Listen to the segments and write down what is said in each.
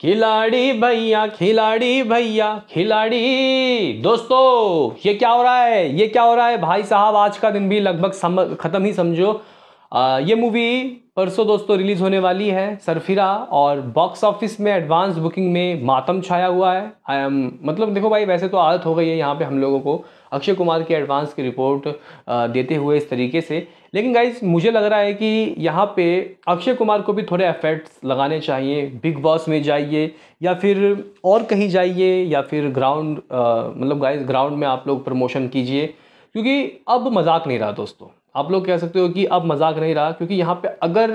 खिलाड़ी भैया खिलाड़ी भैया खिलाड़ी दोस्तों ये क्या हो रहा है ये क्या हो रहा है भाई साहब आज का दिन भी लगभग ख़त्म ही समझो आ, ये मूवी परसों दोस्तों रिलीज़ होने वाली है सरफिरा और बॉक्स ऑफिस में एडवांस बुकिंग में मातम छाया हुआ है आई एम मतलब देखो भाई वैसे तो आदत हो गई है यहाँ पे हम लोगों को अक्षय कुमार की एडवांस की रिपोर्ट देते हुए इस तरीके से लेकिन गाइज मुझे लग रहा है कि यहाँ पे अक्षय कुमार को भी थोड़े एफर्ट्स लगाने चाहिए बिग बॉस में जाइए या फिर और कहीं जाइए या फिर ग्राउंड मतलब गाइज ग्राउंड में आप लोग प्रमोशन कीजिए क्योंकि अब मजाक नहीं रहा दोस्तों आप लोग कह सकते हो कि अब मजाक नहीं रहा क्योंकि यहाँ पे अगर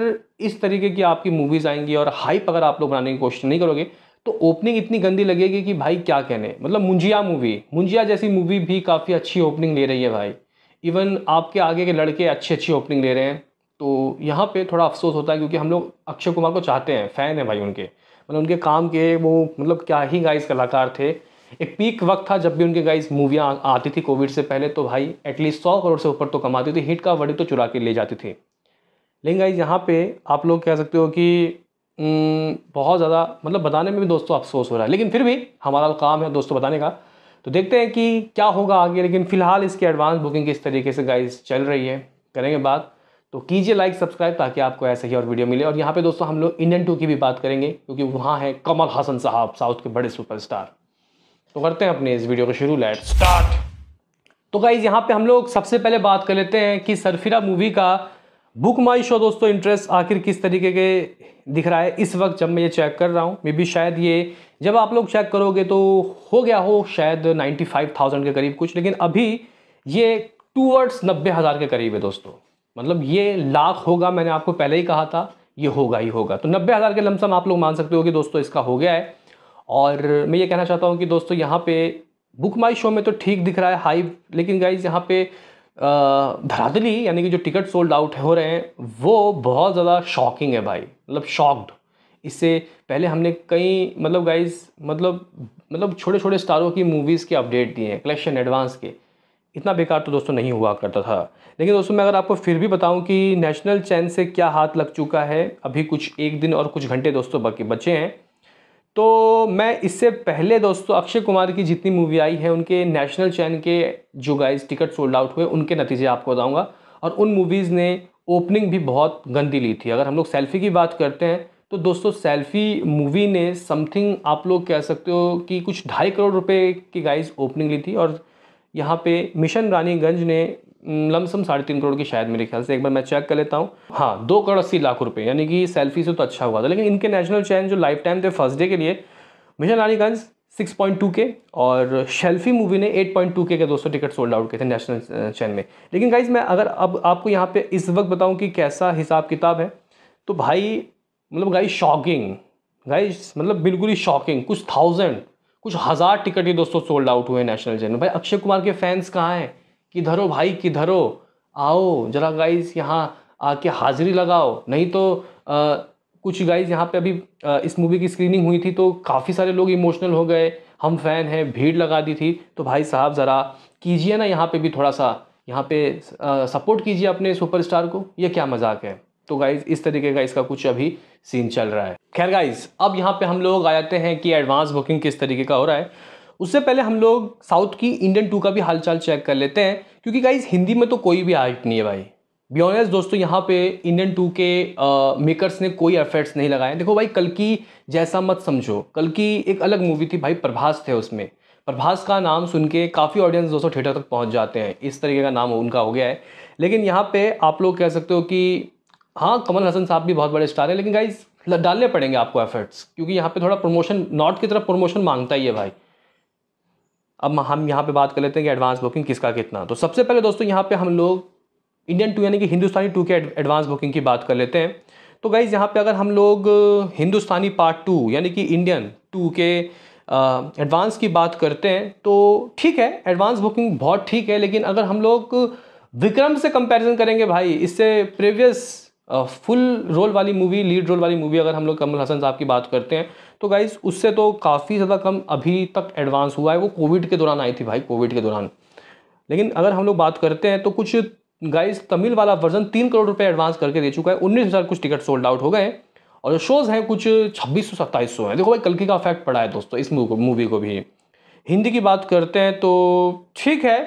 इस तरीके की आपकी मूवीज़ आएंगी और हाइप अगर आप लोग बनाने की कोशिश नहीं करोगे तो ओपनिंग इतनी गंदी लगेगी कि भाई क्या कहने मतलब मुंजिया मूवी मुंजिया जैसी मूवी भी काफ़ी अच्छी ओपनिंग ले रही है भाई इवन आपके आगे के लड़के अच्छी अच्छी ओपनिंग ले रहे हैं तो यहाँ पे थोड़ा अफसोस होता है क्योंकि हम लोग अक्षय कुमार को चाहते हैं फ़ैन है भाई उनके मतलब उनके काम के वो मतलब क्या ही गाइस कलाकार थे एक पीक वक्त था जब भी उनके गाइस मूवियाँ आती थी कोविड से पहले तो भाई एटलीस्ट सौ करोड़ से ऊपर तो कमाती थी हिट का वर्ड तो चुरा के ले जाती थी लेकिन गाइज यहाँ पे आप लोग कह सकते हो कि हम्म, बहुत ज़्यादा मतलब बताने में भी दोस्तों अफसोस हो रहा है लेकिन फिर भी हमारा काम है दोस्तों बताने का तो देखते हैं कि क्या होगा आगे लेकिन फ़िलहाल इसकी एडवांस बुकिंग किस तरीके से गाइस चल रही है करेंगे बात तो कीजिए लाइक सब्सक्राइब ताकि आपको ऐसे ही और वीडियो मिले और यहाँ पे दोस्तों हम लोग इंडियन टू की भी बात करेंगे क्योंकि वहाँ है कमल हसन साहब साउथ के बड़े सुपरस्टार तो करते हैं अपने इस वीडियो को शुरू लाइट स्टार्ट तो गाइज यहाँ पर हम लोग सबसे पहले बात कर लेते हैं कि सरफिरा मूवी का बुक माई शो दोस्तों इंटरेस्ट आखिर किस तरीके के दिख रहा है इस वक्त जब मैं ये चेक कर रहा हूँ मे बी शायद ये जब आप लोग चेक करोगे तो हो गया हो शायद 95,000 के करीब कुछ लेकिन अभी ये टूवर्ड्स नब्बे हज़ार के करीब है दोस्तों मतलब ये लाख होगा मैंने आपको पहले ही कहा था ये होगा ही होगा तो नब्बे हज़ार के लमसम आप लोग मान सकते हो कि दोस्तों इसका हो गया है और मैं ये कहना चाहता हूँ कि दोस्तों यहाँ पे बुक माई शो में तो ठीक दिख रहा है हाई लेकिन गाइज यहाँ पे धराधली यानी कि जो टिकट सोल्ड आउट हो रहे हैं वो बहुत ज़्यादा शॉकिंग है भाई मतलब शॉक्ड इससे पहले हमने कई मतलब गाइज मतलब मतलब छोटे छोटे स्टारों की मूवीज़ के अपडेट दिए हैं कलेक्शन एडवांस के इतना बेकार तो दोस्तों नहीं हुआ करता था लेकिन दोस्तों मैं अगर आपको फिर भी बताऊं कि नेशनल चैन से क्या हाथ लग चुका है अभी कुछ एक दिन और कुछ घंटे दोस्तों बाकी बचे हैं तो मैं इससे पहले दोस्तों अक्षय कुमार की जितनी मूवी आई है उनके नेशनल चैन के जो गाइज टिकट सोल्ड आउट हुए उनके नतीजे आपको बताऊँगा और उन मूवीज़ ने ओपनिंग भी बहुत गंदी ली थी अगर हम लोग सेल्फी की बात करते हैं तो दोस्तों सेल्फी मूवी ने समथिंग आप लोग कह सकते हो कि कुछ ढाई करोड़ रुपए की गाइस ओपनिंग ली थी और यहाँ पे मिशन रानीगंज ने लमसम साढ़े तीन करोड़ की शायद मेरे ख्याल से एक बार मैं चेक कर लेता हूँ हाँ दो करोड़ अस्सी लाख रुपए यानी कि सेल्फी से तो अच्छा हुआ था लेकिन इनके नेशनल चैन जो लाइफ टाइम थे फर्स्ट डे के लिए mission Raniganj six point two K और शेल्फी मूवी ने एट टू के के दोस्तों टिकट सोल्ड आउट किए थे नेशनल चैन में लेकिन गाइज मैं अगर अब आपको यहाँ पे इस वक्त बताऊँ कि कैसा हिसाब किताब है तो भाई मतलब गाइज शॉकिंग गाइज मतलब बिल्कुल ही शॉकिंग कुछ थाउजेंड कुछ हज़ार टिकट ये दोस्तों सोल्ड आउट हुए नेशनल चैन में भाई अक्षय कुमार के फैंस कहाँ हैं किधरो भाई किधरो आओ जरा गाइस यहाँ आके हाजिरी लगाओ नहीं तो आ, कुछ गाइज यहाँ पे अभी इस मूवी की स्क्रीनिंग हुई थी तो काफ़ी सारे लोग इमोशनल हो गए हम फैन हैं भीड़ लगा दी थी तो भाई साहब ज़रा कीजिए ना यहाँ पे भी थोड़ा सा यहाँ पे सपोर्ट कीजिए अपने सुपरस्टार को ये क्या मजाक है तो गाइज इस तरीके का इसका कुछ अभी सीन चल रहा है खैर गाइज अब यहाँ पे हम लोग आ जाते हैं कि एडवांस बुकिंग किस तरीके का हो रहा है उससे पहले हम लोग साउथ की इंडियन टू का भी हालचाल चेक कर लेते हैं क्योंकि गाइज हिंदी में तो कोई भी हाइप नहीं है भाई बियॉनेस दोस्तों यहाँ पे इंडियन टू के मेकर्स ने कोई एफर्ट्स नहीं लगाए देखो भाई कल की जैसा मत समझो कल की एक अलग मूवी थी भाई प्रभास थे उसमें प्रभास का नाम सुन के काफ़ी ऑडियंस दोस्तों थिएटर तक पहुँच जाते हैं इस तरीके का नाम उनका हो गया है लेकिन यहाँ पे आप लोग कह सकते हो कि हाँ कमल हसन साहब भी बहुत बड़े स्टार हैं लेकिन गाइज डालने पड़ेंगे आपको एफर्ट्स क्योंकि यहाँ पे थोड़ा प्रमोशन नॉर्थ की तरफ प्रमोशन मांगता ही है भाई अब हम यहाँ पे बात कर लेते हैं कि एडवांस बुकिंग किसका कितना तो सबसे पहले दोस्तों यहाँ पे हम लोग इंडियन टू यानी कि हिंदुस्तानी टू के एडवांस बुकिंग की बात कर लेते हैं तो गाइज़ यहाँ पे अगर हम लोग हिंदुस्तानी पार्ट टू यानी कि इंडियन टू के एडवांस की बात करते हैं तो ठीक है एडवांस बुकिंग बहुत ठीक है लेकिन अगर हम लोग विक्रम से कंपैरिजन करेंगे भाई इससे प्रीवियस फुल रोल वाली मूवी लीड रोल वाली मूवी अगर हम लोग कमल हसन साहब की बात करते हैं तो गाइज उससे तो काफ़ी ज़्यादा कम अभी तक एडवांस हुआ है वो कोविड के दौरान आई थी भाई कोविड के दौरान लेकिन अगर हम लोग बात करते हैं तो कुछ गाइज तमिल वाला वर्जन तीन करोड़ रुपये एडवांस करके दे चुका है उन्नीस हज़ार कुछ टिकट सोल्ड आउट हो गए हैं और जो शोज़ हैं कुछ छब्बीस सौ सत्ताईस सौ हैं देखो भाई कलकी का इफेक्ट पड़ा है दोस्तों इस मूवी को भी हिंदी की बात करते हैं तो ठीक है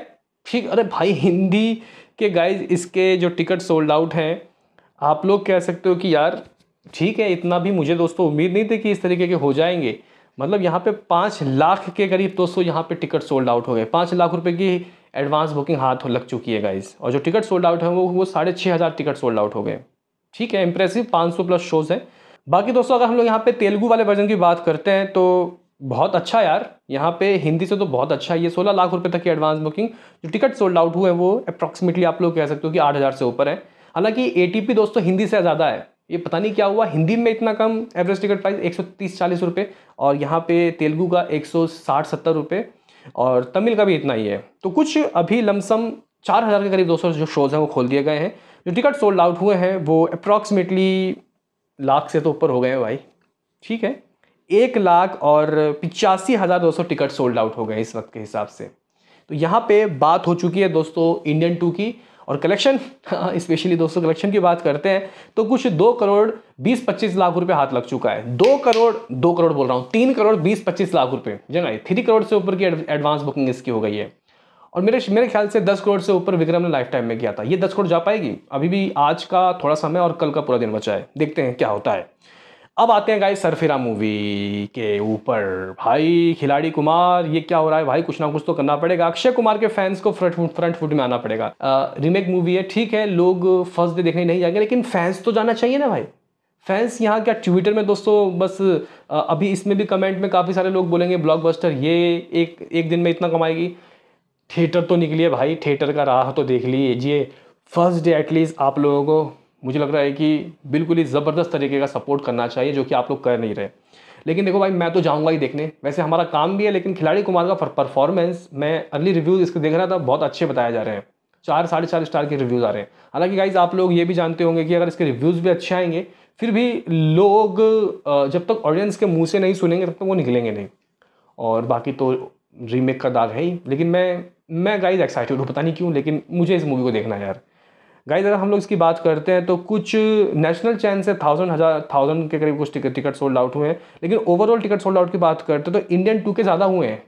ठीक अरे भाई हिंदी के गाइज इसके जो टिकट सोल्ड आउट हैं आप लोग कह सकते हो कि यार ठीक है इतना भी मुझे दोस्तों उम्मीद नहीं थी कि इस तरीके के हो जाएंगे मतलब यहाँ पे पाँच लाख के करीब दोस्तों यहाँ पे टिकट सोल्ड आउट हो गए पाँच लाख रुपए की एडवांस बुकिंग हाथ लग चुकी है गाइज और जो टिकट सोल्ड आउट है वो वो साढ़े छः हज़ार टिकट सोल्ड आउट हो गए ठीक है इंप्रेसिव पाँच सौ प्लस शोज़ हैं बाकी दोस्तों अगर हम लोग यहाँ पे तेलुगू वाले वर्जन की बात करते हैं तो बहुत अच्छा यार यहाँ पे हिंदी से तो बहुत अच्छा है ये सोलह लाख रुपये तक की एडवांस बुकिंग जो टिकट सोल्ड आउट हुए हैं वो अप्रॉक्सीमेटली आप लोग कह सकते हो कि आठ हज़ार से ऊपर है हालांकि ए दोस्तों हिंदी से ज़्यादा है ये पता नहीं क्या हुआ हिंदी में इतना कम एवरेज टिकट प्राइस एक सौ तीस चालीस रुपये और यहाँ पे तेलुगु का एक सौ साठ सत्तर रुपये और तमिल का भी इतना ही है तो कुछ अभी लमसम चार हज़ार के करीब दोस्तों जो शोज़ हैं वो खोल दिए गए हैं जो टिकट सोल्ड आउट हुए हैं वो अप्रॉक्सीमेटली लाख से तो ऊपर हो गए हैं भाई ठीक है एक लाख और पिचासी हज़ार दो सौ टिकट सोल्ड आउट हो गए इस वक्त के हिसाब से तो यहाँ पे बात हो चुकी है दोस्तों इंडियन टू की और कलेक्शन स्पेशली हाँ, दोस्तों कलेक्शन की बात करते हैं तो कुछ दो करोड़ बीस पच्चीस लाख रुपए हाथ लग चुका है दो करोड़ दो करोड़ बोल रहा हूँ तीन करोड़ बीस पच्चीस लाख रुपए जगह थ्री करोड़ से ऊपर की एडवांस बुकिंग इसकी हो गई है और मेरे मेरे ख्याल से दस करोड़ से ऊपर विक्रम ने लाइफ टाइम में किया था ये दस करोड़ जा पाएगी अभी भी आज का थोड़ा समय और कल का पूरा दिन बचा है देखते हैं क्या होता है अब आते हैं गाइस सरफिरा मूवी के ऊपर भाई खिलाड़ी कुमार ये क्या हो रहा है भाई कुछ ना कुछ तो करना पड़ेगा अक्षय कुमार के फैंस को फ्रंट फ्रंट फुट में आना पड़ेगा रीमेक मूवी है ठीक है लोग फर्स्ट डे देखने नहीं जाएंगे लेकिन फैंस तो जाना चाहिए ना भाई फैंस यहाँ क्या ट्विटर में दोस्तों बस अभी इसमें भी कमेंट में काफ़ी सारे लोग बोलेंगे ब्लॉक ये एक एक दिन में इतना कमाएगी थिएटर तो निकलिए भाई थिएटर का राह तो देख लीजिए फर्स्ट डे एटलीस्ट आप लोगों को मुझे लग रहा है कि बिल्कुल ही ज़बरदस्त तरीके का सपोर्ट करना चाहिए जो कि आप लोग कर नहीं रहे लेकिन देखो भाई मैं तो जाऊंगा ही देखने वैसे हमारा काम भी है लेकिन खिलाड़ी कुमार का परफॉर्मेंस मैं अर्ली रिव्यूज़ इसके देख रहा था बहुत अच्छे बताए जा रहे हैं चार साढ़े चार स्टार के रिव्यूज़ आ रहे हैं हालांकि गाइज आप लोग ये भी जानते होंगे कि अगर इसके रिव्यूज़ भी अच्छे आएंगे फिर भी लोग जब तक ऑडियंस के मुंह से नहीं सुनेंगे तब तक वो निकलेंगे नहीं और बाकी तो रीमेक का दाग है ही लेकिन मैं मैं गाइज एक्साइटेड हूँ पता नहीं क्यों लेकिन मुझे इस मूवी को देखना है यार गाइज अगर हम लोग इसकी बात करते हैं तो कुछ नेशनल चैन से थाउजेंड हज़ार थाउजेंड के करीब कुछ टिकट टिकट सोल्ड आउट हुए हैं लेकिन ओवरऑल टिकट सोल्ड आउट की बात करते हैं तो इंडियन टू के ज़्यादा हुए हैं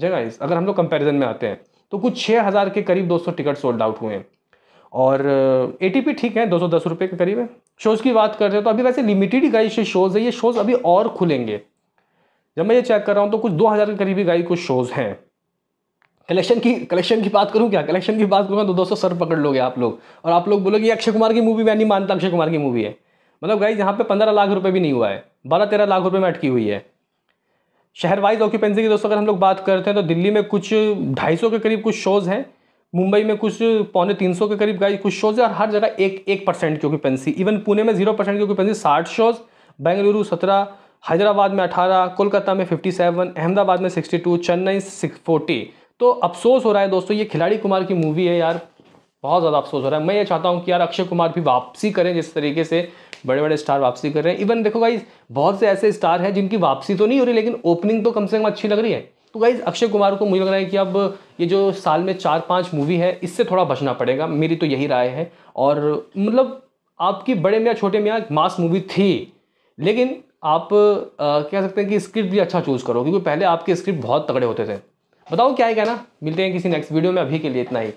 जी गाइज अगर हम लोग कंपेरिजन में आते हैं तो कुछ छः हज़ार के करीब दो सौ टिकट सोल्ड आउट हुए हैं और ए टी पी ठीक है दो सौ दस रुपये के करीब है शोज़ की बात करते हैं तो अभी वैसे लिमिटेड ही गाइज शोज़ है ये शोज़ अभी और खुलेंगे जब मैं ये चेक कर रहा हूँ तो कुछ दो हज़ार के करीब ही गाइज कुछ शोज़ हैं कलेक्शन की कलेक्शन की बात करूँ क्या कलेक्शन की बात करूँगा तो दोस्तों सर पकड़ लोगे आप लोग और आप लोग बोलोगे अक्षय कुमार की मूवी मैं नहीं मानता अक्षय कुमार की मूवी है मतलब गाइज यहाँ पे पंद्रह लाख रुपए भी नहीं हुआ है बारह तेरह लाख रुपए में अटकी हुई है शहर वाइज ऑक्यूपेंसी की दोस्तों अगर हम लोग बात करते हैं तो दिल्ली में कुछ ढाई के करीब कुछ शोज़ हैं मुंबई में कुछ पौने तीन सौ के करीब गाइज कुछ शोज़ है और हर जगह एक एक परसेंट की ऑक्यूपेंसी इवन पुणे में जीरो परसेंट की ऑक्यूपेंसी साठ शोज़ बेंगलुरु सत्रह हैदराबाद में अठारह कोलकाता में फिफ्टी सेवन अहमदाबाद में sixty two Chennai six forty तो अफसोस हो रहा है दोस्तों ये खिलाड़ी कुमार की मूवी है यार बहुत ज़्यादा अफसोस हो रहा है मैं ये चाहता हूँ कि यार अक्षय कुमार भी वापसी करें जिस तरीके से बड़े बड़े स्टार वापसी कर रहे हैं इवन देखो गाइज बहुत से ऐसे स्टार हैं जिनकी वापसी तो नहीं हो रही लेकिन ओपनिंग तो कम से कम अच्छी लग रही है तो गाइज अक्षय कुमार को मुझे लग रहा है कि अब ये जो साल में चार पाँच मूवी है इससे थोड़ा बचना पड़ेगा मेरी तो यही राय है और मतलब आपकी बड़े मियाँ छोटे मियाँ मास मूवी थी लेकिन आप आ, कह सकते हैं कि स्क्रिप्ट भी अच्छा चूज़ करो क्योंकि पहले आपके स्क्रिप्ट बहुत तगड़े होते थे बताओ क्या है कहना मिलते हैं किसी नेक्स्ट वीडियो में अभी के लिए इतना ही